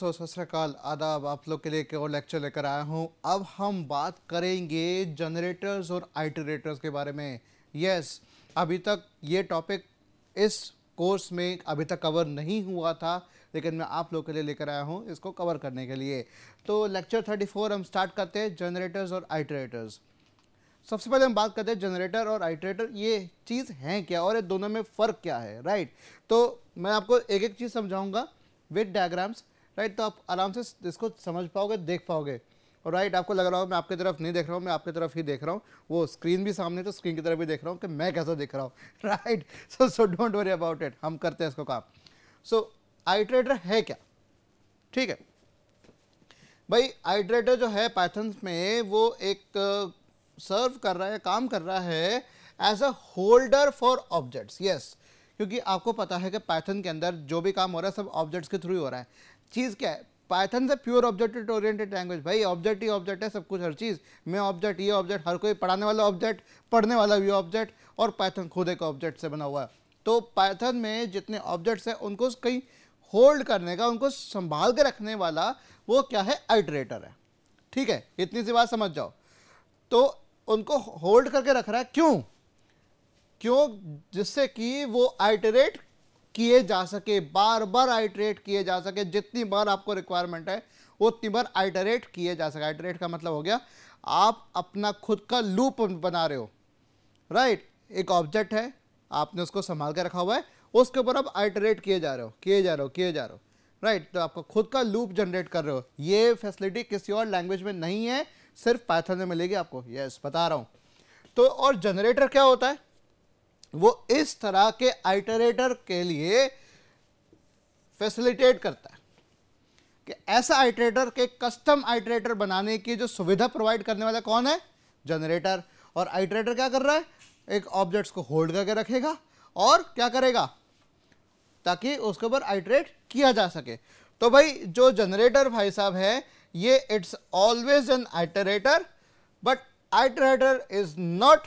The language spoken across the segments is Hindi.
दोस्तों सतरकाल आदाब आप लोग के लिए एक और लेक्चर लेकर आया हूँ अब हम बात करेंगे जनरेटर्स और आइटरेटर्स के बारे में यस yes, अभी तक ये टॉपिक इस कोर्स में अभी तक कवर नहीं हुआ था लेकिन मैं आप लोग के लिए लेकर आया हूँ इसको कवर करने के लिए तो लेक्चर 34 हम स्टार्ट करते हैं जनरेटर्स और आइटरेटर्स सबसे पहले हम बात करते हैं जनरेटर और आइटरेटर ये चीज़ हैं क्या और ये दोनों में फ़र्क क्या है राइट तो मैं आपको एक एक चीज़ समझाऊंगा विद डायग्राम्स राइट तो आप आराम से इसको समझ पाओगे देख पाओगे और राइट आपको लग रहा हो मैं आपकी तरफ नहीं देख रहा हूँ मैं आपकी तरफ ही देख रहा हूँ वो स्क्रीन भी सामने तो स्क्रीन की तरफ भी देख रहा हूँ कि मैं कैसा देख रहा हूँ right so so don't worry about it हम करते हैं इसको काम सो आइट्रेटर है क्या ठीक है भाई आइट्रेटर जो है पैथन्स में वो एक सर्व कर रहा है काम कर रहा है as a holder for objects yes क्योंकि आपको पता है कि पाइथन के अंदर जो भी काम हो रहा है सब ऑब्जेक्ट्स के थ्रू ही हो रहा है चीज़ क्या है पाइथन से प्योर ऑब्जेक्ट ओरिएंटेड लैंग्वेज भाई ऑब्जेक्ट ही ऑब्जेक्ट है सब कुछ हर चीज़ मैं ऑब्जेक्ट ये ऑब्जेक्ट हर कोई पढ़ाने वाला ऑब्जेक्ट पढ़ने वाला भी ऑब्जेक्ट और पाइथन खुद एक ऑब्जेक्ट से बना हुआ है तो पाइथन में जितने ऑब्जेक्ट्स हैं उनको कहीं होल्ड करने का उनको संभाल के रखने वाला वो क्या है आइटरेटर है ठीक है इतनी सी बात समझ जाओ तो उनको होल्ड करके रख रहा है क्यों क्यों जिससे कि वो आइटरेट किए जा सके बार बार आइटरेट किए जा सके जितनी बार आपको रिक्वायरमेंट है उतनी बार आइटरेट किए जा सके आइटरेट का मतलब हो गया आप अपना खुद का लूप बना रहे हो राइट एक ऑब्जेक्ट है आपने उसको संभाल के रखा हुआ है उसके ऊपर आप आइटरेट किए जा रहे हो किए जा रहे हो किए जा रहे हो राइट right, तो आपका खुद का लूप जनरेट कर रहे हो ये फैसिलिटी किसी और लैंग्वेज में नहीं है सिर्फ पैथन में मिलेगी आपको यस yes, बता रहा हूँ तो और जनरेटर क्या होता है वो इस तरह के आइटरेटर के लिए फैसिलिटेट करता है कि ऐसा आइटरेटर के कस्टम आइटरेटर बनाने की जो सुविधा प्रोवाइड करने वाला कौन है जनरेटर और आइटरेटर क्या कर रहा है एक ऑब्जेक्ट्स को होल्ड करके रखेगा और क्या करेगा ताकि उसके ऊपर आइटरेट किया जा सके तो भाई जो जनरेटर भाई साहब है ये it's always an iterator but iterator is not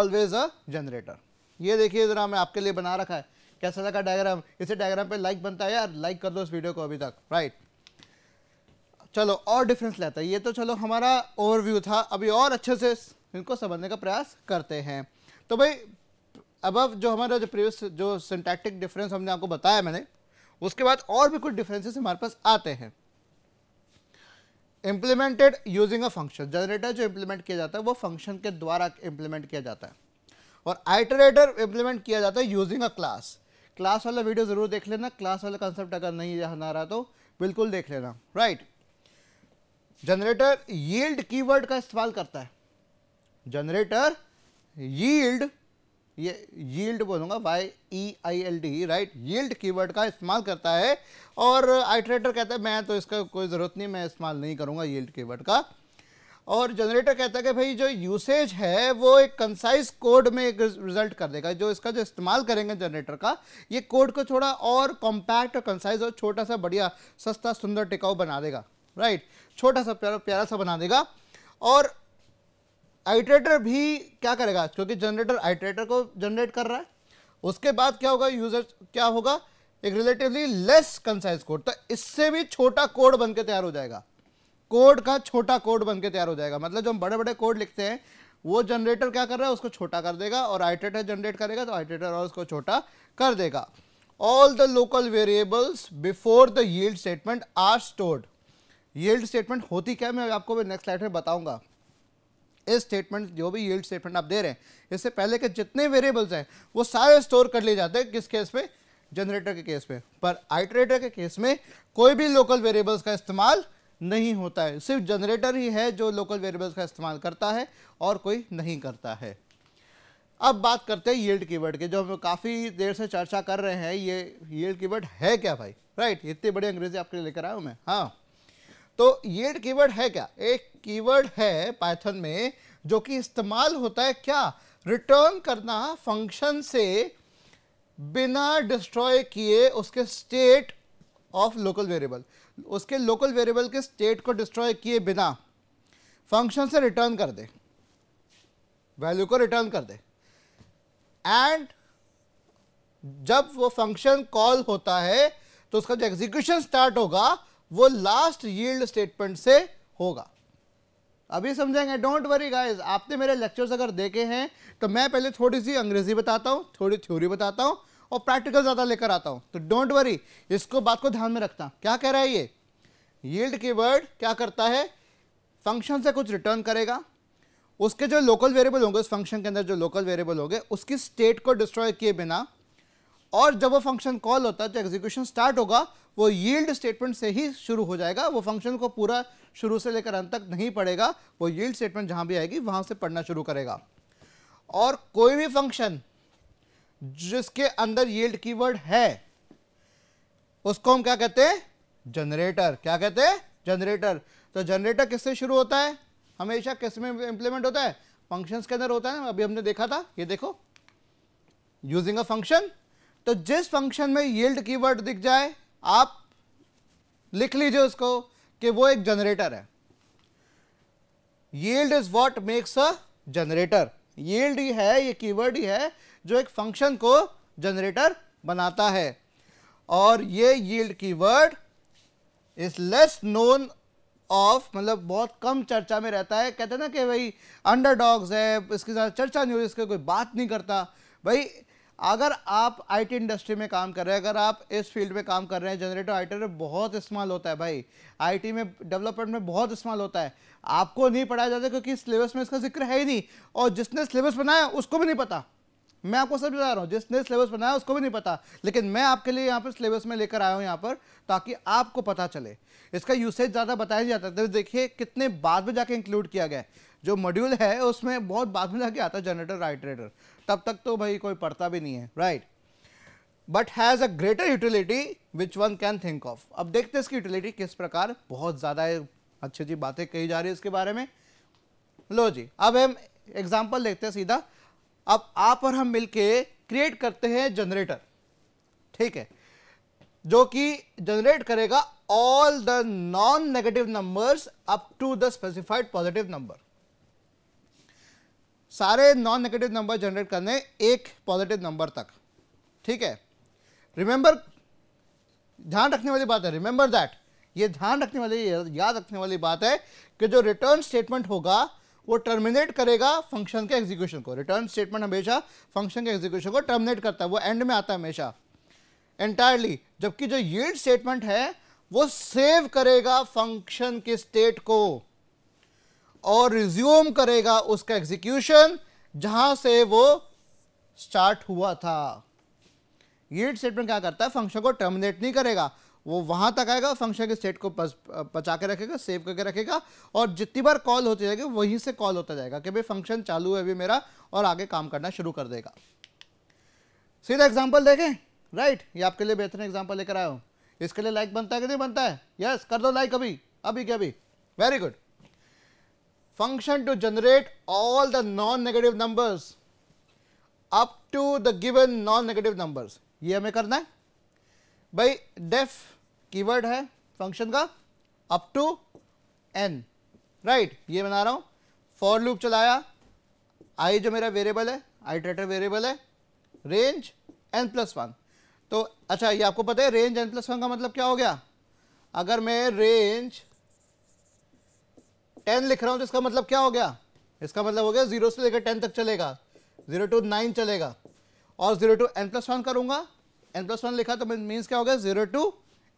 always a generator ये देखिए ज़रा मैं आपके लिए बना रखा है कैसा लगा डायग्राम इसे डायग्राम पे लाइक बनता है यार लाइक कर दो इस वीडियो को अभी तक राइट चलो और डिफरेंस लेता है ये तो चलो हमारा ओवरव्यू था अभी और अच्छे से इनको समझने का प्रयास करते हैं तो भाई अब जो हमारा जो प्रीवियस जो सिंटैक्टिक डिफरेंस हमने आपको बताया मैंने उसके बाद और भी कुछ डिफरेंसेस हमारे पास आते हैं implemented using a function generator जो इम्प्लीमेंट किया जाता है वो फंक्शन के द्वारा इम्प्लीमेंट किया जाता है और आइटरेटर इम्प्लीमेंट किया जाता है यूजिंग अ क्लास क्लास वाला वीडियो ज़रूर देख लेना क्लास वाला कंसेप्ट अगर नहीं जान आ रहा तो बिल्कुल देख लेना राइट जनरेटर यील्ड कीवर्ड का इस्तेमाल करता है जनरेटर यील्ड ये यील्ड बोलूँगा Y E I L D right yield keyword का इस्तेमाल करता है और आइटरेटर कहता है मैं तो इसका कोई ज़रूरत नहीं मैं इस्तेमाल नहीं करूँगा यील्ड कीवर्ड का और जनरेटर कहता है कि भाई जो यूसेज है वो एक कंसाइज कोड में एक रिजल्ट कर देगा जो इसका जो इस्तेमाल करेंगे जनरेटर का ये कोड को थोड़ा और कॉम्पैक्ट और कंसाइज और छोटा सा बढ़िया सस्ता सुंदर टिकाऊ बना देगा राइट छोटा सा प्यारा प्यारा सा बना देगा और आइट्रेटर भी क्या करेगा क्योंकि जनरेटर आइट्रेटर को जनरेट कर रहा है उसके बाद क्या होगा यूजर क्या होगा एक रिलेटिवली लेस कंसाइज कोड तो इससे भी छोटा कोड बन के तैयार हो जाएगा कोड का छोटा कोड बन के तैयार हो जाएगा मतलब जो हम बड़े बड़े कोड लिखते हैं वो जनरेटर क्या कर रहा है उसको छोटा कर देगा और आइटरेटर जनरेट करेगा तो आइटरेटर और उसको छोटा कर देगा all the local variables before the yield statement are stored yield statement होती क्या मैं आपको नेक्स्ट स्लाइड में बताऊंगा इस स्टेटमेंट जो भी yield स्टेटमेंट आप दे रहे हैं इससे पहले के जितने वेरिएबल्स हैं वो सारे स्टोर कर लिए जाते हैं किस केस पे जनरेटर के केस पे पर आइटरेटर के केस में कोई भी लोकल वेरिएबल्स का इस्तेमाल नहीं होता है सिर्फ जनरेटर ही है जो लोकल वेरिएबल्स का इस्तेमाल करता है और कोई नहीं करता है अब बात करते हैं येल्ड कीवर्ड के जो हम काफ़ी देर से चर्चा कर रहे हैं ये येल्ड कीवर्ड है क्या भाई राइट इतनी बड़ी अंग्रेजी आपके लिए लेकर आया हूँ मैं हाँ तो येल्ड कीवर्ड है क्या एक कीवर्ड है पाइथन में जो कि इस्तेमाल होता है क्या रिटर्न करना फंक्शन से बिना डिस्ट्रॉय किए उसके स्टेट ऑफ लोकल वेरिएबल उसके लोकल वेरिएबल के स्टेट को डिस्ट्रॉय किए बिना फंक्शन से रिटर्न कर दे वैल्यू को रिटर्न कर दे एंड जब वो फंक्शन कॉल होता है तो उसका जो एग्जीक्यूशन स्टार्ट होगा वो लास्ट यील्ड स्टेटमेंट से होगा अभी समझेंगे डोंट वरी गाइस आपने मेरे लेक्चर्स अगर देखे हैं तो मैं पहले थोड़ी सी अंग्रेजी बताता हूँ थोड़ी थ्योरी बताता हूँ और प्रैक्टिकल ज़्यादा लेकर आता हूँ तो डोंट वरी इसको बात को ध्यान में रखता क्या कह रहा है ये यील्ड की वर्ड क्या करता है फंक्शन से कुछ रिटर्न करेगा उसके जो लोकल वेरिएबल होंगे उस फंक्शन के अंदर जो लोकल वेरिएबल होंगे उसकी स्टेट को डिस्ट्रॉय किए बिना और जब वो फंक्शन कॉल होता है जो एग्जीक्यूशन स्टार्ट होगा वो यील्ड स्टेटमेंट से ही शुरू हो जाएगा वो फंक्शन को पूरा शुरू से लेकर अंत तक नहीं पढ़ेगा वो यील्ड स्टेटमेंट जहाँ भी आएगी वहाँ से पढ़ना शुरू करेगा और कोई भी फंक्शन जिसके अंदर यील्ड कीवर्ड है उसको हम क्या कहते हैं जनरेटर क्या कहते हैं जनरेटर तो जनरेटर किससे शुरू होता है हमेशा किस में इंप्लीमेंट होता है फंक्शंस के अंदर होता है अभी हमने देखा था ये देखो यूजिंग अ फंक्शन तो जिस फंक्शन में यील्ड कीवर्ड दिख जाए आप लिख लीजिए उसको कि वो एक जनरेटर है yield is what makes a generator yield ही है ये कीवर्ड ही है जो एक फंक्शन को जनरेटर बनाता है और ये yield keyword is less known of मतलब बहुत कम चर्चा में रहता है कहते हैं ना कि भाई अंडर डॉग्स है इसके साथ चर्चा नहीं हो इसके कोई बात नहीं करता भाई अगर आप आईटी इंडस्ट्री में काम कर रहे हैं अगर आप इस फील्ड में काम कर रहे हैं जनरेटर आइटर बहुत इस्तेमाल होता है भाई आईटी में डेवलपमेंट में बहुत इस्तेमाल होता है आपको नहीं पढ़ाया जाता क्योंकि सिलेबस में इसका जिक्र है ही नहीं और जिसने सिलेबस बनाया उसको भी नहीं पता मैं आपको सब बता रहा हूँ जिसने सिलेबस बनाया उसको भी नहीं पता लेकिन मैं आपके लिए यहाँ पर सिलेबस में लेकर आया हूँ यहाँ पर ताकि आपको पता चले इसका यूसेज ज़्यादा बताया नहीं जाता तो देखिए कितने बाद में जाके इंक्लूड किया गया जो मॉड्यूल है उसमें बहुत बाद में जाके आता है जनरेटर राइटरेटर तब तक तो भाई कोई पढ़ता भी नहीं है right but has a greater utility which one can think of अब देखते हैं इसकी यूटिलिटी किस प्रकार बहुत ज़्यादा अच्छी अच्छी बातें कही जा रही है इसके बारे में लो जी अब हम एग्जाम्पल देखते हैं सीधा अब आप और हम मिलके क्रिएट करते हैं जनरेटर ठीक है जो कि जनरेट करेगा all the non negative numbers up to the specified positive number सारे नॉन नेगेटिव नंबर जनरेट करने एक पॉजिटिव नंबर तक ठीक है रिमेंबर ध्यान रखने वाली बात है रिमेंबर दैट ये ध्यान रखने वाली याद रखने वाली बात है कि जो रिटर्न स्टेटमेंट होगा वो टर्मिनेट करेगा फंक्शन के एग्जीक्यूशन को रिटर्न स्टेटमेंट हमेशा फंक्शन के एग्जीक्यूशन को टर्मिनेट करता है वो एंड में आता है हमेशा एंटायरली जबकि जो यील्ड स्टेटमेंट है वो सेव करेगा फंक्शन के स्टेट को और रिज्यूम करेगा उसका एग्जीक्यूशन जहां से वो स्टार्ट हुआ था यील्ड स्टेटमेंट क्या करता है फंक्शन को टर्मिनेट नहीं करेगा वो वहाँ तक आएगा फंक्शन के स्टेट को बचा के रखेगा सेव करके रखेगा और जितनी बार कॉल होती जाएगी वहीं से कॉल होता जाएगा कि भाई फंक्शन चालू है अभी मेरा और आगे काम करना शुरू कर देगा सीधा एग्जाम्पल देखें राइट ये आपके लिए बेहतरीन एग्जाम्पल लेकर आया हूँ इसके लिए लाइक बनता है कि नहीं बनता है यस कर दो लाइक अभी अभी क्या अभी very good function to generate all the non negative numbers up to the given non negative numbers ये हमें करना है भाई डेफ कीवर्ड है फंक्शन का अप टू एन राइट ये बना रहा हूँ फॉर लूप चलाया आई जो मेरा वेरिएबल है आई ट्रेटर वेरिएबल है रेंज एन प्लस वन तो अच्छा ये आपको पता है रेंज एन प्लस वन का मतलब क्या हो गया अगर मैं रेंज टेन लिख रहा हूँ तो इसका मतलब क्या हो गया इसका मतलब हो गया जीरो से लेकर टेन तक चलेगा जीरो टू नाइन चलेगा और zero to n plus one करूँगा एन प्लस वन लिखा तो मीन्स क्या हो गया zero to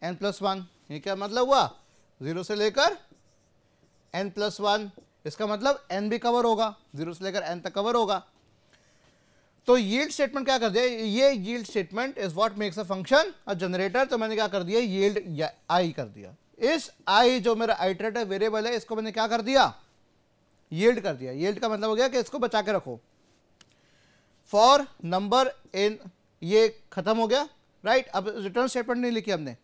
n plus one ये क्या मतलब हुआ जीरो से लेकर एन प्लस वन इसका मतलब एन भी कवर होगा जीरो से लेकर एन तक कवर होगा तो यील्ड स्टेटमेंट क्या कर दिया ये yield statement is what makes a function a generator तो मैंने क्या कर दिया यील्ड आई कर दिया इस आई जो मेरा आइटरेटिव वेरिएबल है इसको मैंने क्या कर दिया यील्ड कर दिया यील्ड का मतलब हो गया कि इसको बचा के रखो फॉर नंबर इन ये खत्म हो गया राइट right? अब रिटर्न स्टेटमेंट नहीं लिखी हमने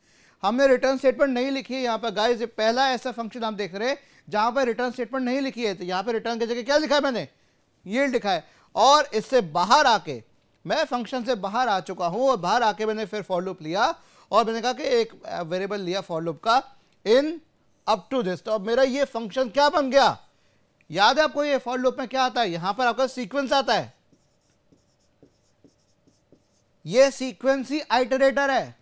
हमने रिटर्न स्टेटमेंट नहीं लिखी है यहाँ पर गाइज पहला ऐसा फंक्शन हम देख रहे हैं जहाँ पर रिटर्न स्टेटमेंट नहीं लिखी है तो यहाँ पर रिटर्न की जगह क्या लिखा है मैंने ये लिखा है और इससे बाहर आके मैं फंक्शन से बाहर आ चुका हूँ और बाहर आके मैंने फिर फॉर लुप लिया और मैंने कहा कि एक वेरिएबल लिया फॉर लुप का इन अप टू दिस तो अब मेरा ये फंक्शन क्या बन गया याद है आपको ये फॉर लुप में क्या आता है यहाँ पर आपका सीक्वेंस आता है ये सीक्वेंस ही आइटरेटर है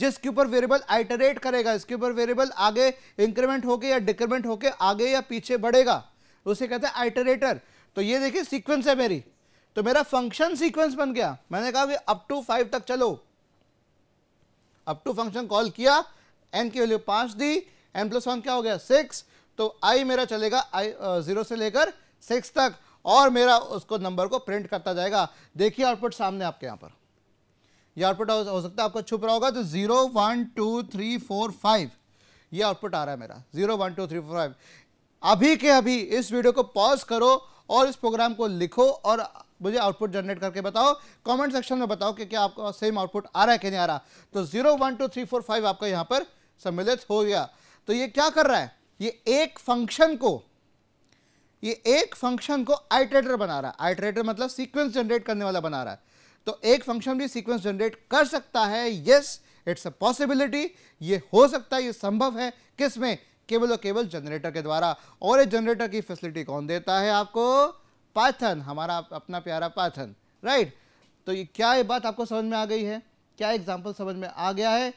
जिसके ऊपर वेरिएबल आइटरेट करेगा इसके ऊपर वेरिएबल आगे इंक्रीमेंट होके या डिक्रीमेंट होके आगे या पीछे बढ़ेगा उसे कहते हैं आइटरेटर तो ये देखिए सीक्वेंस है मेरी तो मेरा फंक्शन सीक्वेंस बन गया मैंने कहा अप टू फाइव तक चलो अप टू फंक्शन कॉल किया एन की वैल्यू पांच दी एन प्लस वन क्या हो गया सिक्स तो आई मेरा चलेगा आई ज़ीरो से लेकर सिक्स तक और मेरा उसको नंबर को प्रिंट करता जाएगा देखिए आउटपुट सामने आपके यहां पर ये आउटपुट हो सकता है आपका छुप रहा होगा तो zero one two three four five ये आउटपुट आ रहा है मेरा zero one two three four five अभी के अभी इस वीडियो को पॉज करो और इस प्रोग्राम को लिखो और मुझे आउटपुट जनरेट करके बताओ कमेंट सेक्शन में बताओ कि क्या आपका सेम आउटपुट आ रहा है कि नहीं आ रहा तो zero one two three four five आपका यहाँ पर सम्मिलित हो गया तो ये क्या कर रहा है ये एक फंक्शन को ये एक फंक्शन को आइट्रेटर बना रहा है आइट्रेटर मतलब सीक्वेंस जनरेट करने वाला बना रहा है तो एक फंक्शन भी सीक्वेंस जनरेट कर सकता है यस इट्स अ पॉसिबिलिटी ये हो सकता है ये संभव है किस में केवल और केवल जनरेटर के द्वारा और इस जनरेटर की फैसिलिटी कौन देता है आपको पाथन हमारा अपना प्यारा पाथन राइट तो ये क्या ये बात आपको समझ में आ गई है क्या एग्जाम्पल समझ में आ गया है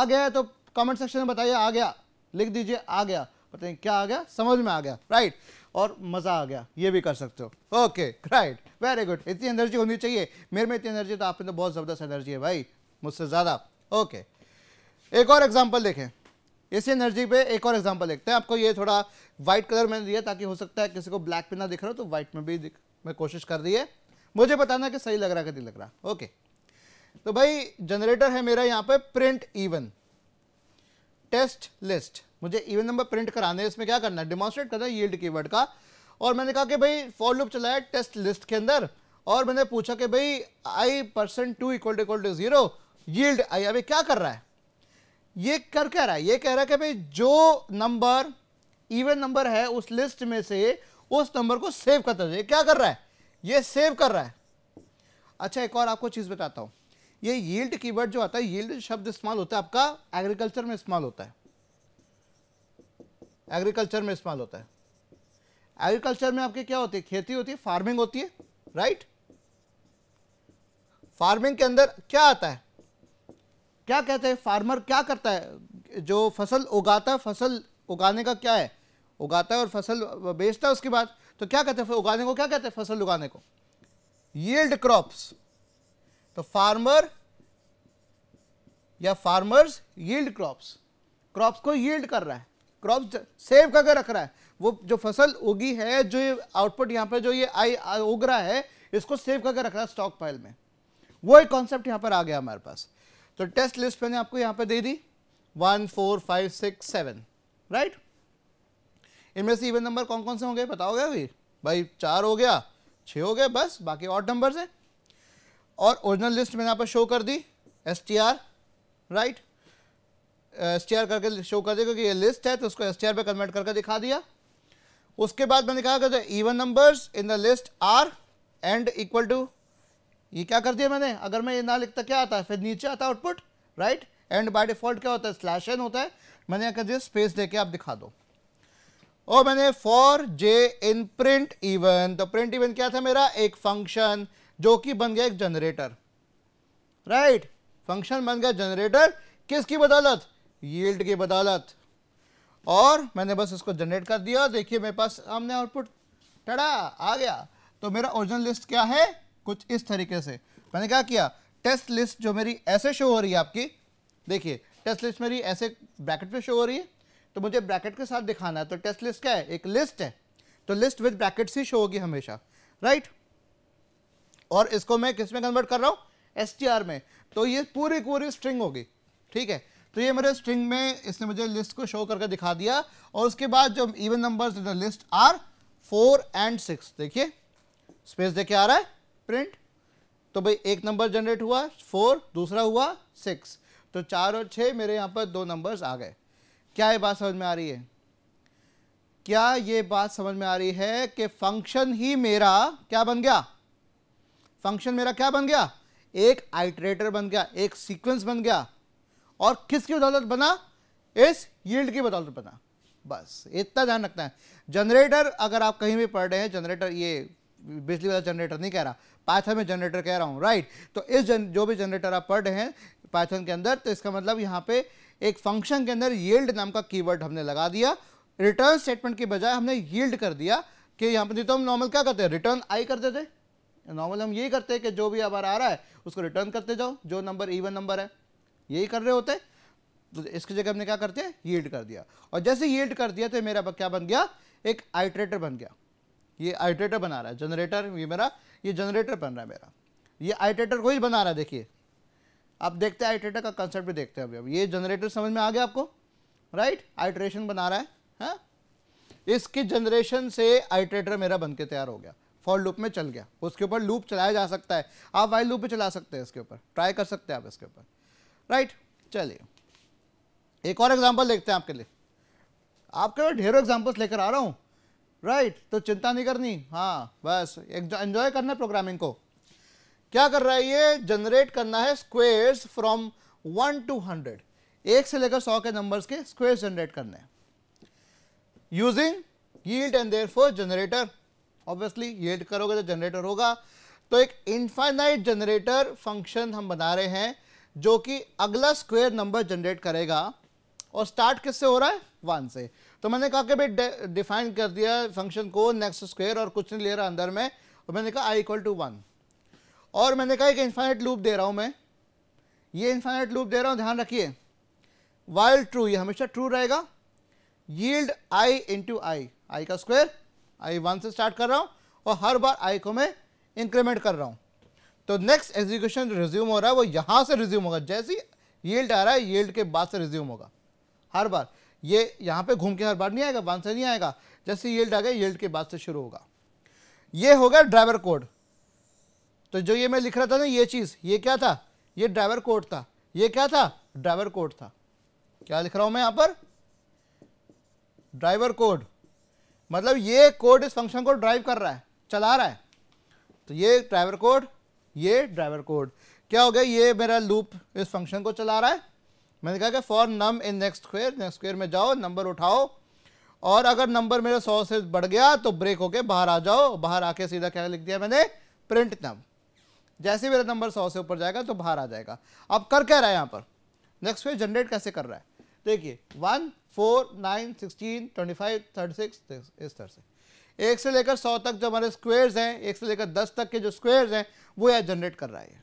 आ गया है तो कमेंट सेक्शन में बताइए आ गया लिख दीजिए आ गया पता नहीं क्या आ गया समझ में आ गया राइट और मज़ा आ गया ये भी कर सकते हो ओके राइट वेरी गुड इतनी एनर्जी होनी चाहिए मेरे में इतनी एनर्जी तो आप में तो बहुत ज़बरदस्त एनर्जी है भाई मुझसे ज़्यादा ओके एक और एग्जाम्पल देखें इसी एनर्जी पे एक और एग्जाम्पल देखते हैं आपको ये थोड़ा व्हाइट कलर मैंने दिया ताकि हो सकता है किसी को ब्लैक में ना दिख रहा हो तो व्हाइट में भी मैं कोशिश कर रही है मुझे बताना कि सही लग रहा है कि नहीं लग रहा ओके तो भाई जनरेटर है मेरा यहाँ पे प्रिंट इवन टेस्ट लिस्ट मुझे इवन नंबर प्रिंट कराने इसमें क्या करना है डिमॉन्स्ट्रेट करना है यील्ड कीवर्ड का और मैंने कहा कि भाई फॉर लूप चलाया टेस्ट लिस्ट के अंदर और मैंने पूछा कि भाई I percent two equal to equal to zero yield I अभी क्या कर रहा है ये कर क्या रहा है ये कह रहा है कि भाई जो नंबर इवन नंबर है उस लिस्ट में से उस नंबर को सेव करता है क्या कर रहा है ये सेव कर रहा है अच्छा एक और आपको चीज़ बताता हूँ ये यील्ड कीवर्ड जो आता है यील्ड शब्द इस्तेमाल होता है आपका एग्रीकल्चर में इस्तेमाल होता है एग्रीकल्चर में इस्तेमाल होता है एग्रीकल्चर में आपके क्या होती है खेती होती है फार्मिंग होती है राइट फार्मिंग के अंदर क्या आता है क्या कहते हैं फार्मर क्या करता है जो फसल उगाता है फसल उगाने का क्या है उगाता है और फसल बेचता है उसके बाद तो क्या कहते हैं उगाने को क्या कहते हैं फसल उगाने को यील्ड क्रॉप्स तो फार्मर या फार्मर्स यील्ड क्रॉप्स क्रॉप्स को यील्ड कर रहा है क्रॉप सेव करके रख रहा है वो जो फसल उगी है जो ये आउटपुट यहां पर जो ये आई उग रहा है इसको सेव करके रख रहा है स्टॉक फाइल में वो एक कॉन्सेप्ट यहां पर आ गया हमारे पास तो टेस्ट लिस्ट मैंने आपको यहां पर दे दी one four five six seven right इनमें से इवन नंबर कौन कौन से होंगे बताओगे अभी भाई चार हो गया छ हो गए बस बाकी और नंबर है और ओरिजिनल लिस्ट मैंने यहाँ पर शो कर दी S T R right S T R करके शो कर दिया क्योंकि ये लिस्ट है तो उसको एस टी आर पर कन्वर्ट करके दिखा दिया उसके बाद मैंने कहा कि even numbers in the list are and equal to ये क्या कर दिया मैंने अगर मैं ये ना लिखता क्या आता है फिर नीचे आता output right and by default क्या होता है स्लैश एन होता है मैंने यहाँ कर दिया स्पेस देके आप दिखा दो और मैंने for J in print even तो प्रिंट इवन क्या था मेरा एक फंक्शन जो कि बन गया एक जनरेटर राइट फंक्शन बन गया जनरेटर किसकी बदौलत यील्ड की बदौलत और मैंने बस इसको जनरेट कर दिया देखिए मेरे पास सामने आउटपुट टड़ा आ गया तो मेरा ओरिजिनल लिस्ट क्या है कुछ इस तरीके से मैंने क्या किया टेस्ट लिस्ट जो मेरी ऐसे शो हो रही है आपकी देखिए टेस्ट लिस्ट मेरी ऐसे ब्रैकेट पे शो हो रही है तो मुझे ब्रैकेट के साथ दिखाना है तो टेस्ट लिस्ट क्या है एक लिस्ट है तो लिस्ट विद ब्रैकेट ही शो होगी हमेशा राइट और इसको मैं किस में कन्वर्ट कर रहा हूँ एस में तो ये पूरी पूरी स्ट्रिंग होगी ठीक है तो ये मेरे स्ट्रिंग में इसने मुझे लिस्ट को शो करके दिखा दिया और उसके बाद जो even numbers in the list are four and six देखिए स्पेस देखे आ रहा है प्रिंट तो भाई एक नंबर जनरेट हुआ फोर दूसरा हुआ सिक्स तो चार और छः मेरे यहाँ पर दो नंबर्स आ गए क्या ये बात समझ में आ रही है क्या ये बात समझ में आ रही है कि फंक्शन ही मेरा क्या बन गया फंक्शन मेरा क्या बन गया एक आइट्रेटर बन गया एक सीक्वेंस बन गया और किसकी बदौलत बना इस यील्ड की बदौलत बना बस इतना ध्यान रखना है जनरेटर अगर आप कहीं भी पढ़ रहे हैं जनरेटर ये बिजली वाला जनरेटर नहीं कह रहा पाइथन में जनरेटर कह रहा हूँ राइट तो इस जन जो भी जनरेटर आप पढ़ रहे हैं पाइथन के अंदर तो इसका मतलब यहाँ पे एक फंक्शन के अंदर यील्ड नाम का कीवर्ड हमने लगा दिया रिटर्न स्टेटमेंट के बजाय हमने यील्ड कर दिया कि यहाँ नहीं तो हम नॉर्मल क्या करते हैं रिटर्न आई करते थे नॉर्मल हम यही करते हैं कि जो भी अबार आ रहा है उसको रिटर्न करते जाओ जो नंबर इवन नंबर है यही कर रहे होते तो इसकी जगह हमने क्या करते हैं यील्ड कर दिया और जैसे यील्ड कर दिया तो मेरा क्या बन गया एक आइट्रेटर बन गया ये आइट्रेटर बना रहा है जनरेटर ये मेरा ये जनरेटर बन रहा है मेरा ये आइट्रेटर को ही बना रहा है देखिए आप देखते हैं आइट्रेटर का कंसेप्ट भी देखते हैं अभी अब ये जनरेटर समझ में आ गया आपको राइट आइट्रेशन बना रहा है, है? हाँ? इसकी जनरेशन से आइट्रेटर मेरा बन के तैयार हो गया फॉर लूप में चल गया उसके ऊपर लूप चलाया जा सकता है आप वाइल लूप भी चला सकते हैं इसके ऊपर ट्राई कर सकते हैं आप इसके ऊपर राइट चलिए एक और एग्जाम्पल देखते हैं आपके लिए आपके लिए ढेरों एग्जाम्पल्स लेकर आ रहा हूँ राइट right, तो चिंता नहीं करनी हाँ बस एंजॉय करना है प्रोग्रामिंग को क्या कर रहा है ये जनरेट करना है squares from one to hundred एक से लेकर सौ के नंबर्स के स्क्वेयर्स जनरेट करने हैं using yield and there generator obviously yield करोगे तो जनरेटर होगा तो एक इनफाइनाइट जनरेटर फंक्शन हम बना रहे हैं जो कि अगला स्क्वेयर नंबर जनरेट करेगा और स्टार्ट किससे हो रहा है वन से तो मैंने कहा कि भाई डिफाइन कर दिया फंक्शन को नेक्स्ट स्क्वेयर और कुछ नहीं ले रहा अंदर में और मैंने कहा आई इक्वल टू वन और मैंने कहा एक इन्फाइनाइट लूप दे रहा हूँ मैं ये इन्फाइनाइट लूप दे रहा हूँ ध्यान रखिए वाइल्ड ट्रू ये हमेशा ट्रू रहेगा yield I into I I का स्क्वायर आई वन से स्टार्ट कर रहा हूँ और हर बार आई को मैं इंक्रीमेंट कर रहा हूँ तो नेक्स्ट एग्जीक्यूशन रिज्यूम हो रहा है वो यहाँ से रिज्यूम होगा जैसे ही येल्ड आ रहा है येल्ड के बाद से रिज्यूम होगा हर बार ये यहाँ पे घूम के हर बार नहीं आएगा वन से नहीं आएगा जैसे येल्ड आ गया येल्ड के बाद से शुरू होगा ये हो गया ड्राइवर कोड तो जो ये मैं लिख रहा था ना ये चीज़ ये क्या था ये ड्राइवर कोड था ये क्या था ड्राइवर कोड था क्या लिख रहा हूँ मैं यहाँ पर ड्राइवर कोड मतलब ये कोड इस फंक्शन को ड्राइव कर रहा है चला रहा है तो ये ड्राइवर कोड ये ड्राइवर कोड क्या हो गया ये मेरा लूप इस फंक्शन को चला रहा है मैंने कहा कि for num in next square next square में जाओ नंबर उठाओ और अगर नंबर मेरा सौ से बढ़ गया तो ब्रेक होके बाहर आ जाओ बाहर आके सीधा क्या लिख दिया मैंने प्रिंट नम जैसे मेरा नंबर सौ से ऊपर जाएगा तो बाहर आ जाएगा अब कर क्या रहा है यहाँ पर नेक्स्ट स्क्वेयर जनरेट कैसे कर रहा है देखिए one four nine sixteen twenty five thirty six इस तरह से एक से लेकर सौ तक जो हमारे स्क्वेयर्स हैं एक से लेकर दस तक के जो स्क्वेयर्स हैं वो यह जनरेट कर रहा है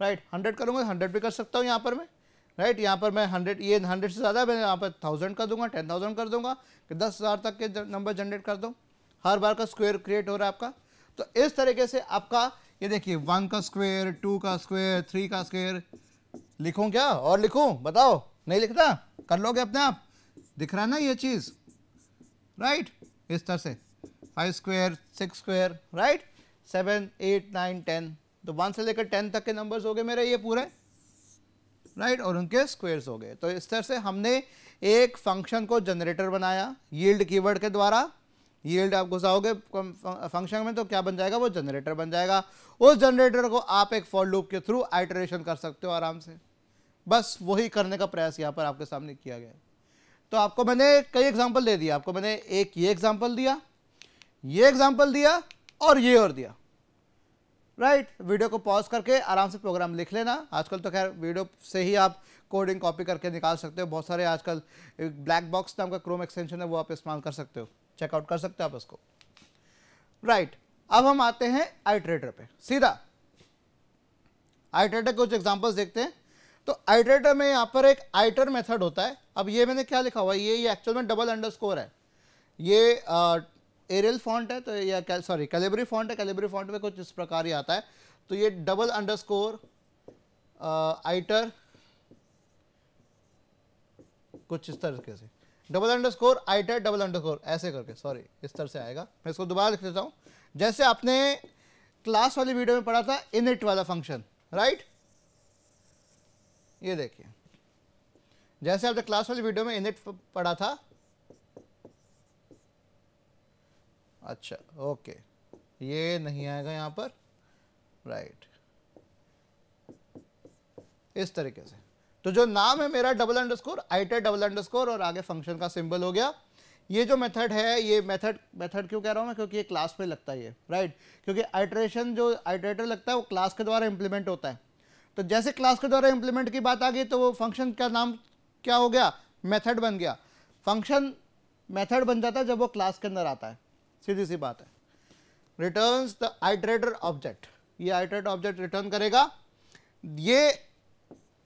राइट हंड्रेड करूँगा हंड्रेड भी कर सकता हूँ यहाँ पर मैं राइट यहाँ पर मैं हंड्रेड ये हंड्रेड से ज़्यादा मैं यहाँ पर थाउजेंड कर दूंगा टेन थाउजेंड कर दूंगा कि दस हज़ार तक के नंबर जनरेट कर दूँ हर बार का स्क्वेयर क्रिएट हो रहा है आपका तो इस तरीके से आपका ये देखिए वन का स्क्वेयर टू का स्क्वेयर थ्री का स्क्वेयर लिखूँ क्या और लिखूँ बताओ नहीं लिखता कर लोगे अपने आप दिख रहा है ना ये चीज़ राइट इस तरह से five square six square right seven eight nine ten तो वन से लेकर टेन तक के नंबर्स हो गए मेरे ये पूरे राइट और उनके स्क्वेयर्स हो गए तो इस तरह से हमने एक फंक्शन को जनरेटर बनाया यील्ड कीवर्ड के द्वारा यील्ड आप घुसाओगे फंक्शन में तो क्या बन जाएगा वो जनरेटर बन जाएगा उस जनरेटर को आप एक फॉर लूप के थ्रू आइटरेशन कर सकते हो आराम से बस वही करने का प्रयास यहाँ पर आपके सामने किया गया तो आपको मैंने कई एग्जाम्पल दे दिया आपको मैंने एक ये एग्जाम्पल दिया ये एग्जाम्पल दिया और ये और दिया राइट right? वीडियो को पॉज करके आराम से प्रोग्राम लिख लेना आजकल तो खैर वीडियो से ही आप कोडिंग कॉपी करके निकाल सकते हो बहुत सारे आजकल ब्लैक बॉक्स नाम का क्रोम एक्सटेंशन है वो आप इस्तेमाल कर सकते हो चेकआउट कर सकते हो आप उसको राइट right. अब हम आते हैं आइट्रेटर पे सीधा आइट्रेटर के कुछ एग्जाम्पल्स देखते हैं तो आइटरेटर में यहाँ पर एक आइटर मेथड होता है अब ये मैंने क्या लिखा हुआ ये ये एक्चुअल में डबल अंडरस्कोर है ये एरियल फॉन्ट है तो या सॉरी कैलेबरी फॉन्ट है कैलेबरी फॉन्ट में कुछ इस प्रकार ही आता है तो ये डबल अंडरस्कोर आइटर कुछ इस तरह से double underscore iter double underscore ऐसे करके सॉरी इस तरह से आएगा मैं इसको दोबारा लिख देता हूँ जैसे आपने क्लास वाली वीडियो में पढ़ा था इनिट वाला फंक्शन राइट ये देखिए जैसे आपने क्लास वाली वीडियो में इनिट पढ़ा था अच्छा ओके ये नहीं आएगा यहाँ पर राइट इस तरीके से तो जो नाम है मेरा double underscore iter double underscore और आगे फंक्शन का सिंबल हो गया ये जो मेथड है ये मेथड मेथड क्यों कह रहा हूँ मैं क्योंकि ये क्लास पे लगता है ये राइट क्योंकि आइट्रेशन जो आइट्रेटर लगता है वो क्लास के द्वारा इंप्लीमेंट होता है तो जैसे क्लास के द्वारा इंप्लीमेंट की बात आ गई तो वो फंक्शन का नाम क्या हो गया मेथड बन गया फंक्शन मेथड बन जाता है जब वो क्लास के अंदर आता है सीधी सी बात है रिटर्न द आइटरेटर ऑब्जेक्ट ये आइटरेटर ऑब्जेक्ट रिटर्न करेगा ये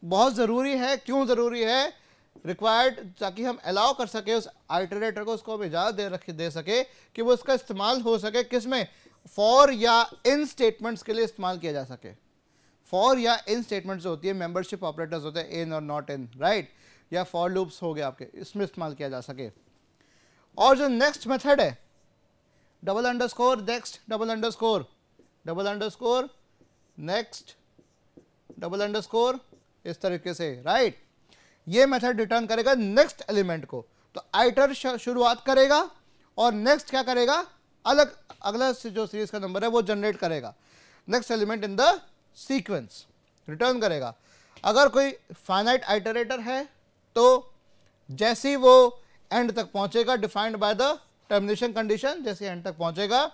बहुत ज़रूरी है क्यों ज़रूरी है रिक्वायर्ड ताकि हम अलाउ कर सके उस आइटरेटर को उसको इजाज़त दे रख दे सके कि वो उसका इस्तेमाल हो सके किस में फॉर या इन स्टेटमेंट्स के लिए इस्तेमाल किया जा सके फॉर या इन स्टेटमेंट जो होती है मेंबरशिप ऑपरेटर्स होते हैं इन और नॉट इन राइट या फॉर लूप्स हो गए आपके इसमें इस्तेमाल किया जा सके और जो नेक्स्ट मेथड है double underscore next double score double score next double underscore इस तरीके से राइट ये मेथड रिटर्न करेगा नेक्स्ट एलिमेंट को तो आइटर शुरुआत करेगा और नेक्स्ट क्या करेगा अलग अगला जो सीरीज का नंबर है वो जनरेट करेगा next element in the sequence return करेगा अगर कोई फाइनाइट आइटरेटर है तो जैसे ही वो एंड तक पहुंचेगा defined by the termination condition जैसे एंड तक पहुंचेगा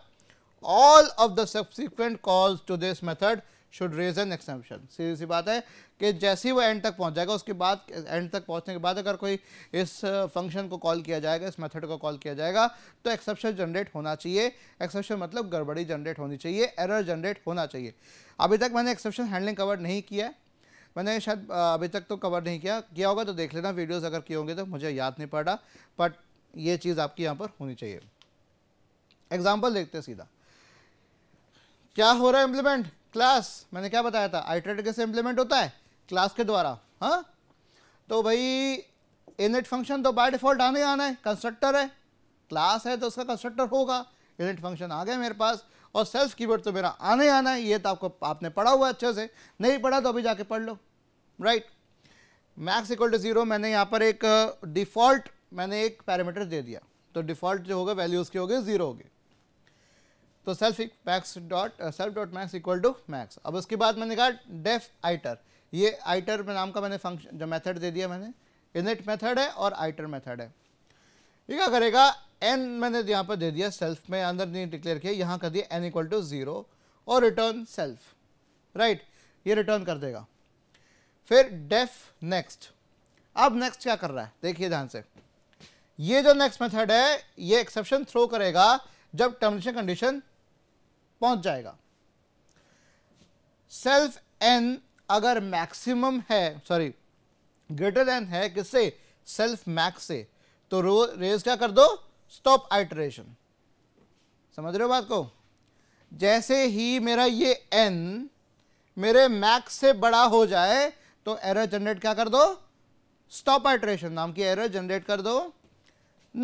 all of the subsequent calls to this method should raise an exception सीधी सी बात है कि जैसे ही वो एंड तक पहुंच जाएगा उसके बाद एंड तक पहुंचने के बाद अगर कोई इस फंक्शन को कॉल किया जाएगा इस मेथड को कॉल किया जाएगा तो एक्सेप्शन जनरेट होना चाहिए एक्सेप्शन मतलब गड़बड़ी जनरेट होनी चाहिए एरर जनरेट होना चाहिए अभी तक मैंने एक्सेप्शन हैंडलिंग कवर नहीं किया है मैंने शायद अभी तक तो कवर नहीं किया किया होगा तो देख लेना वीडियोस अगर किए होंगे तो मुझे याद नहीं पड़ा बट ये चीज़ आपकी यहाँ पर होनी चाहिए एग्जाम्पल देखते हैं सीधा क्या हो रहा है इम्प्लीमेंट क्लास मैंने क्या बताया था आइट्रेट कैसे इम्प्लीमेंट होता है क्लास के द्वारा हाँ तो भाई इनिट फंक्शन तो बाय डिफॉल्ट आने आना है कंस्ट्रक्टर है क्लास है तो उसका कंस्ट्रक्टर होगा इनिट फंक्शन आ गया मेरे पास और सेल्फ की तो मेरा आने आना है ये तो आपको आपने पढ़ा हुआ अच्छे से नहीं पढ़ा तो अभी जाके पढ़ लो right max equal to zero मैंने यहाँ पर एक डिफ़ॉल्ट uh, मैंने एक पैरामीटर दे दिया तो डिफ़ॉल्ट जो होगा के हो होगी ज़ीरो गए तो self max dot self dot max equal to max अब उसके बाद मैंने कहा डेफ आइटर ये आइटर नाम का मैंने फंक्शन जो मेथड दे दिया मैंने इनिट मेथड है और आइटर मेथड है ये क्या करेगा एन मैंने यहाँ पर दे दिया सेल्फ में अंदर नहीं डिक्लेयर किया यहाँ कर दिया एन इक्वल टू ज़ीरो और रिटर्न सेल्फ राइट ये रिटर्न कर देगा फिर डेफ नेक्स्ट अब नेक्स्ट क्या कर रहा है देखिए ध्यान से ये जो नेक्स्ट मेथड है ये एक्सेप्शन थ्रो करेगा जब टर्मिनेशन कंडीशन पहुंच जाएगा सेल्फ एन अगर मैक्सिमम है सॉरी ग्रेटर देन है किससे सेल्फ मैक्स से तो रो रेज क्या कर दो स्टॉप आइट्रेशन समझ रहे हो बात को जैसे ही मेरा ये एन मेरे मैक्स से बड़ा हो जाए तो एरर जनरेट क्या कर दो स्टॉप आइट्रेशन नाम की एरर जनरेट कर दो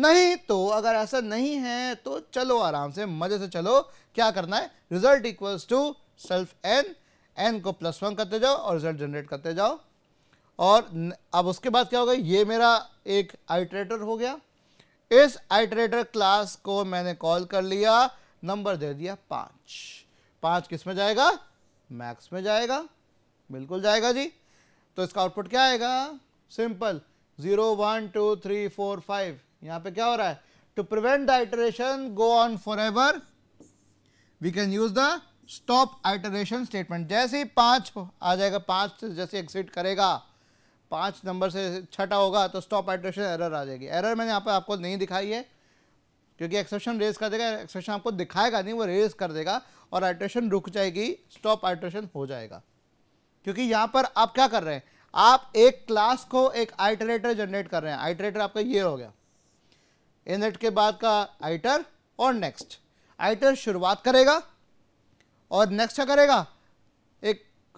नहीं तो अगर ऐसा नहीं है तो चलो आराम से मज़े से चलो क्या करना है result equals to self n n को प्लस वन करते जाओ और रिजल्ट जनरेट करते जाओ और अब उसके बाद क्या होगा ये मेरा एक आइट्रेटर हो गया इस आइटरेटर क्लास को मैंने कॉल कर लिया नंबर दे दिया पाँच पाँच किस में जाएगा मैक्स में जाएगा बिल्कुल जाएगा जी तो इसका आउटपुट क्या आएगा simple zero one two three four five यहाँ पे क्या हो रहा है to prevent the iteration go on forever we can use the stop iteration statement जैसे ही पाँच आ जाएगा पाँच से जैसे एक्सिट करेगा पाँच नंबर से छठा होगा तो स्टॉप एड्रेशन एरर आ जाएगी एरर मैंने यहाँ पर आपको नहीं दिखाई है क्योंकि एक्सेप्शन रेज कर देगा एक्सेप्शन आपको दिखाएगा नहीं वो रेज कर देगा और एड्रेशन रुक जाएगी स्टॉप एड्रेशन हो जाएगा क्योंकि यहाँ पर आप क्या कर रहे हैं आप एक क्लास को एक आइटरेटर जनरेट कर रहे हैं आइटरेटर आपका ये हो गया इनट के बाद का आइटर और नेक्स्ट आइटर शुरुआत करेगा और नेक्स्ट क्या करेगा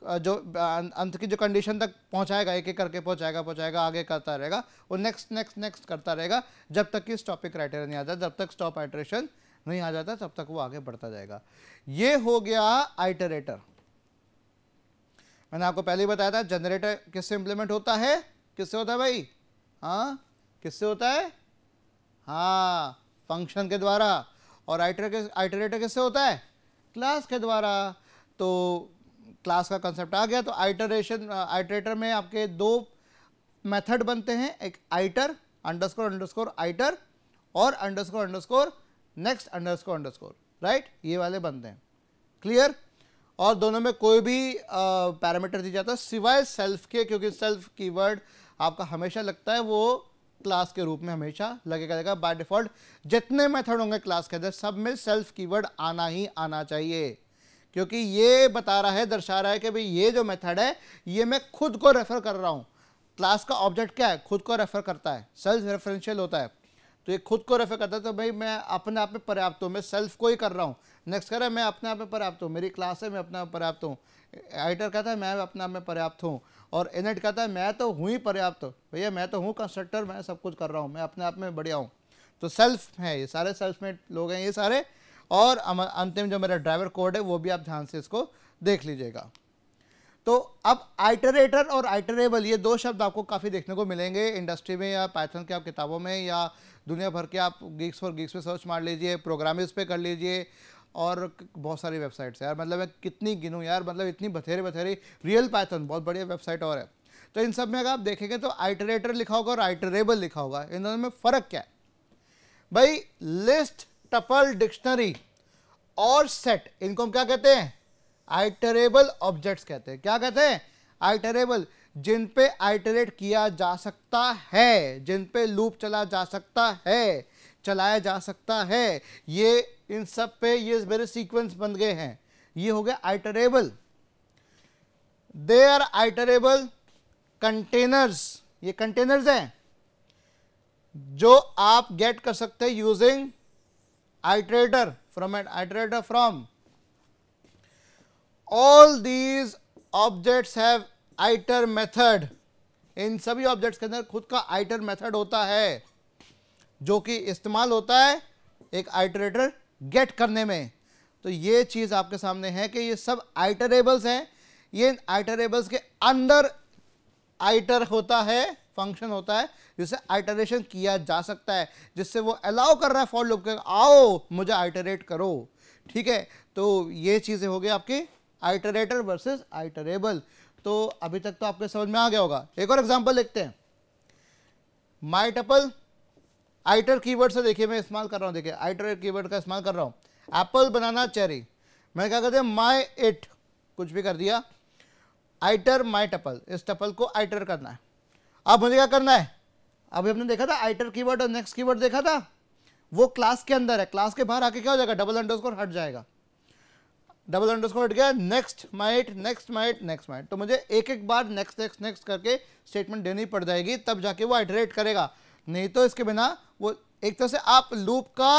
जो अं, अंत की जो कंडीशन तक पहुंचाएगा एक एक करके पहुंचाएगा पहुंचाएगा आगे करता रहेगा और नेक्स्ट नेक्स्ट नेक्स्ट करता रहेगा जब तक कि स्टॉपिंग क्राइटेरिया नहीं आ जाता जब तक स्टॉप आइटरेशन नहीं आ जाता तब तक वो आगे बढ़ता जाएगा ये हो गया आइटरेटर मैंने आपको पहले ही बताया था जनरेटर किससे इंप्लीमेंट होता है किससे होता है भाई हाँ किससे होता है हाँ फंक्शन के द्वारा और आइटर के आइटरेटर किससे होता है क्लास के द्वारा तो क्लास का कंसेप्ट आ गया तो आइटरेशन आइटरेटर में आपके दो मेथड बनते हैं एक आइटर अंडरस्कोर अंडरस्कोर आइटर और underscore underscore next underscore underscore right ये वाले बनते हैं क्लियर और दोनों में कोई भी पैरामीटर दिया जाता है सिवाय सेल्फ के क्योंकि सेल्फ कीवर्ड आपका हमेशा लगता है वो क्लास के रूप में हमेशा लगेगा लगेगा बाय डिफॉल्ट जितने मेथड होंगे क्लास के अंदर सब में सेल्फ कीवर्ड आना ही आना चाहिए क्योंकि ये बता रहा है दर्शा रहा है कि भाई ये जो मेथड है ये मैं खुद को रेफ़र कर रहा हूँ क्लास का ऑब्जेक्ट क्या है खुद को रेफ़र करता है सेल्फ रेफरेंशियल होता है तो ये खुद को रेफ़र करता है तो भाई मैं अपने आप में पर्याप्त हूँ मैं सेल्फ को ही कर रहा हूँ नेक्स्ट कह रहा है मैं अपने आप में पर्याप्त हूँ मेरी क्लास है मैं अपने आप में पर्याप्त हूँ आइटर कहता है मैं अपने आप में पर्याप्त हूँ और एनेट कहता है मैं तो हूँ ही पर्याप्त भैया मैं तो हूँ कंस्ट्रक्टर मैं सब कुछ कर रहा हूँ मैं अपने आप में बढ़िया हूँ तो सेल्फ है ये सारे सेल्फ मेड लोग हैं ये सारे और अंतिम जो मेरा ड्राइवर कोड है वो भी आप ध्यान से इसको देख लीजिएगा तो अब आइटरेटर और आइटरेबल ये दो शब्द आपको काफ़ी देखने को मिलेंगे इंडस्ट्री में या पाइथन के आप किताबों में या दुनिया भर के आप गीक्स फॉर गीक्स पे सर्च मार लीजिए प्रोग्रामिंग पे कर लीजिए और बहुत सारी वेबसाइट्स है यार मतलब मैं कितनी गिनूँ यार मतलब इतनी बथेरे बथेरी रियल पाइथन बहुत बढ़िया वेबसाइट और है तो इन सब में अगर आप देखेंगे तो आइटरेटर लिखा होगा और आइटरेबल लिखा होगा इन दोनों में फ़र्क क्या है भाई लिस्ट टपल डिक्शनरी और सेट इनको हम क्या कहते हैं आइटरेबल ऑब्जेक्ट्स कहते हैं क्या कहते हैं आइटरेबल जिन पे आइटरेट किया जा सकता है जिन पे लूप चला जा सकता है चलाया जा सकता है ये इन सब पे ये मेरे सीक्वेंस बन गए हैं ये हो गया iterable they are iterable containers ये कंटेनर्स हैं जो आप गेट कर सकते हैं using iterator from an iterator from all these objects have iter method इन सभी ऑब्जेक्ट्स के अंदर खुद का आइटर मेथड होता है जो कि इस्तेमाल होता है एक आइटरेटर गेट करने में तो ये चीज़ आपके सामने है कि ये सब आइटरेबल्स हैं ये इन आइटरेबल्स के अंदर आइटर होता है फंक्शन होता है जिसे आइटरेशन किया जा सकता है जिससे वो अलाउ कर रहा है फॉर लूप के आओ मुझे आइटरेट करो ठीक है तो ये चीज़ें हो गई आपकी आइटरेटर वर्सेस आइटरेबल तो अभी तक तो आपके समझ में आ गया होगा एक और एग्जाम्पल देखते हैं माई टपल आइटर कीवर्ड से देखिए मैं इस्तेमाल कर रहा हूँ देखिए आइटर कीवर्ड का इस्तेमाल कर रहा हूँ एप्पल बनाना चेरी मैंने क्या कहते हैं माई इट कुछ भी कर दिया आइटर माई टपल इस टपल को आइटर करना है अब मुझे क्या करना है अभी हमने देखा था आइटर कीवर्ड और नेक्स्ट कीवर्ड देखा था वो क्लास के अंदर है क्लास के बाहर आके क्या हो जाएगा डबल अंडरस्कोर हट जाएगा डबल अंडरस्कोर हट गया next my it next my it next my it तो मुझे एक एक बार नेक्स्ट नेक्स्ट नेक्स्ट करके स्टेटमेंट देनी पड़ जाएगी तब जाके वो आइटरेट करेगा नहीं तो इसके बिना वो एक तरह से आप लूप का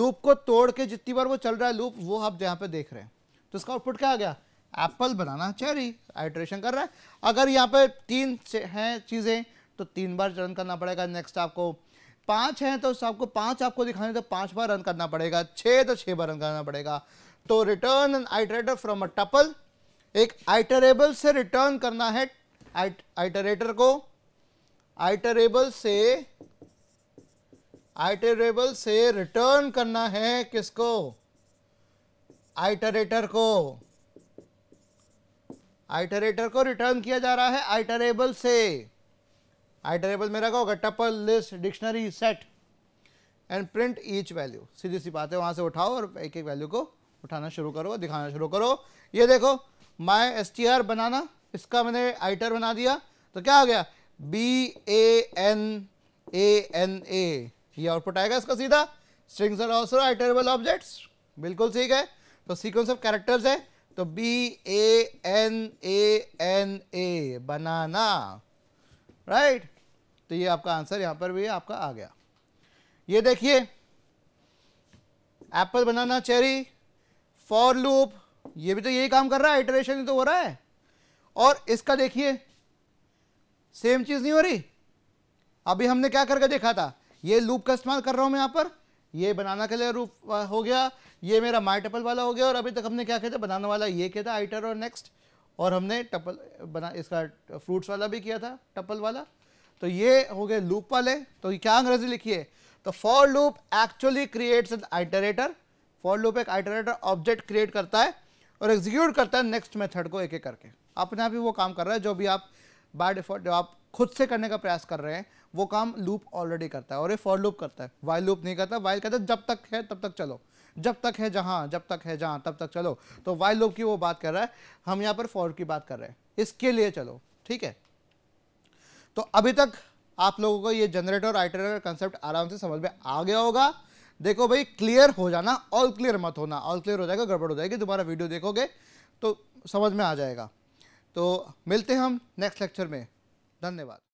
लूप को तोड़ के जितनी बार वो चल रहा है लूप वो आप यहाँ पे देख रहे हैं तो इसका आउटपुट क्या आ गया एप्पल बनाना चेरी आइट्रेशन कर रहा है अगर यहाँ पे तीन हैं चीज़ें तो तीन बार रन करना पड़ेगा नेक्स्ट आपको पांच हैं तो आपको पांच आपको दिखाने तो पांच बार रन करना पड़ेगा छः तो छः बार रन करना पड़ेगा तो return an iterator from a tuple एक आइटरेबल से रिटर्न करना है आइटरेटर को आइटरेबल से आइटरेबल से रिटर्न करना है किसको आइटरेटर को आइटरेटर को रिटर्न किया जा रहा है आइटरेबल से आइटरेबल मेरा क्या होगा tuple list dictionary set and print each value सीधी सी बात है वहां से उठाओ और एक एक वैल्यू को उठाना शुरू करो दिखाना शुरू करो ये देखो my S T R banana इसका मैंने आइटर बना दिया तो क्या हो गया B A N A N A ये आउटपुट आएगा इसका सीधा strings are also iterable objects बिल्कुल ठीक है तो सीक्वेंस ऑफ कैरेक्टर्स है तो B A N A N A banana right तो ये आपका आंसर यहां पर भी आपका आ गया ये देखिए apple banana cherry for loop ये भी तो यही काम कर रहा है इटरेशन तो हो रहा है और इसका देखिए सेम चीज़ नहीं हो रही अभी हमने क्या करके देखा था ये लूप का इस्तेमाल कर रहा हूं मैं यहां पर ये बनाना के लिए रूप हो गया ये मेरा माई टपल वाला हो गया और अभी तक हमने क्या कहता बनाना वाला ये किया था आइटर और नेक्स्ट और हमने टपल बना इसका फ्रूट्स वाला भी किया था टपल वाला तो ये हो गए लूप वाले तो क्या अंग्रेजी लिखी है तो for loop actually creates an iterator for loop एक आइटरेटर ऑब्जेक्ट क्रिएट करता है और एग्जीक्यूट करता है नेक्स्ट मेथड को एक एक करके अपने आप ही वो काम कर रहा है जो भी आप बाय डिफॉल्ट जो आप खुद से करने का प्रयास कर रहे हैं वो काम लूप ऑलरेडी करता है और ये फॉर लूप करता है वाइल लूप नहीं करता वाइल कहता जब तक है तब तक चलो जब तक है जहाँ जब तक है जहाँ तब तक चलो तो वाइल लोग की वो बात कर रहा है हम यहाँ पर फॉर की बात कर रहे हैं इसके लिए चलो ठीक है तो अभी तक आप लोगों को ये जनरेटर और आइटरेटर कंसेप्ट आराम से समझ में आ गया होगा देखो भाई क्लियर हो जाना ऑल क्लियर मत होना ऑल क्लियर हो जाएगा गड़बड़ हो जाएगी दोबारा वीडियो देखोगे तो समझ में आ जाएगा तो मिलते हैं हम नेक्स्ट लेक्चर में धन्यवाद